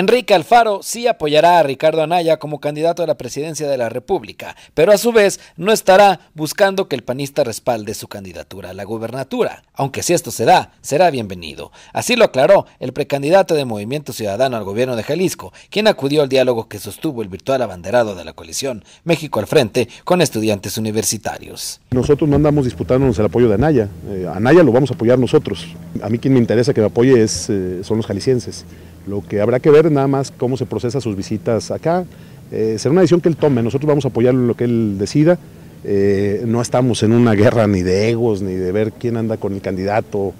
Enrique Alfaro sí apoyará a Ricardo Anaya como candidato a la presidencia de la República, pero a su vez no estará buscando que el panista respalde su candidatura a la gubernatura. Aunque si esto se da, será bienvenido. Así lo aclaró el precandidato de Movimiento Ciudadano al gobierno de Jalisco, quien acudió al diálogo que sostuvo el virtual abanderado de la coalición México al Frente con estudiantes universitarios. Nosotros no andamos disputándonos el apoyo de Anaya. Eh, Anaya lo vamos a apoyar nosotros. A mí quien me interesa que me apoye es, eh, son los jaliscienses. Lo que habrá que ver nada más cómo se procesa sus visitas acá. Eh, será una decisión que él tome, nosotros vamos a apoyarlo en lo que él decida. Eh, no estamos en una guerra ni de egos, ni de ver quién anda con el candidato,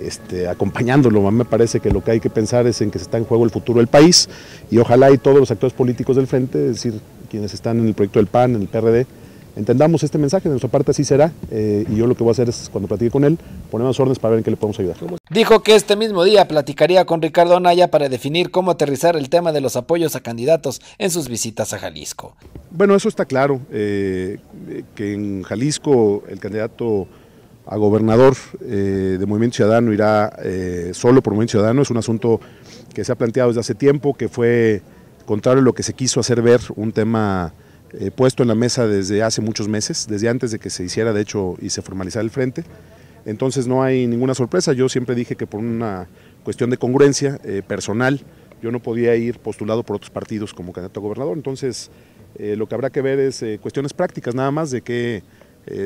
este, acompañándolo. A mí me parece que lo que hay que pensar es en que se está en juego el futuro del país y ojalá y todos los actores políticos del frente, es decir, quienes están en el proyecto del PAN, en el PRD, entendamos este mensaje, de nuestra parte así será, eh, y yo lo que voy a hacer es, cuando platique con él, poner las órdenes para ver en qué le podemos ayudar. Dijo que este mismo día platicaría con Ricardo Naya para definir cómo aterrizar el tema de los apoyos a candidatos en sus visitas a Jalisco. Bueno, eso está claro, eh, que en Jalisco el candidato a gobernador eh, de Movimiento Ciudadano irá solo por Movimiento Ciudadano, es un asunto que se ha planteado desde hace tiempo, que fue contrario a lo que se quiso hacer ver, un tema eh, puesto en la mesa desde hace muchos meses, desde antes de que se hiciera, de hecho, y se formalizara el frente. Entonces no hay ninguna sorpresa, yo siempre dije que por una cuestión de congruencia eh, personal, yo no podía ir postulado por otros partidos como candidato a gobernador, entonces eh, lo que habrá que ver es cuestiones prácticas nada más de qué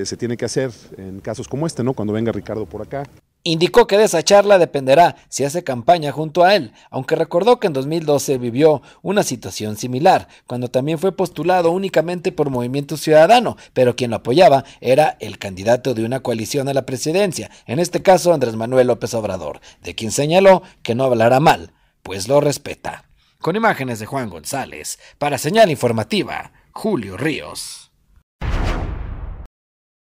se tiene que hacer en casos como este, ¿no? cuando venga Ricardo por acá. Indicó que de esa charla dependerá si hace campaña junto a él, aunque recordó que en 2012 vivió una situación similar, cuando también fue postulado únicamente por Movimiento Ciudadano, pero quien lo apoyaba era el candidato de una coalición a la presidencia, en este caso Andrés Manuel López Obrador, de quien señaló que no hablará mal, pues lo respeta. Con imágenes de Juan González, para señal informativa, Julio Ríos.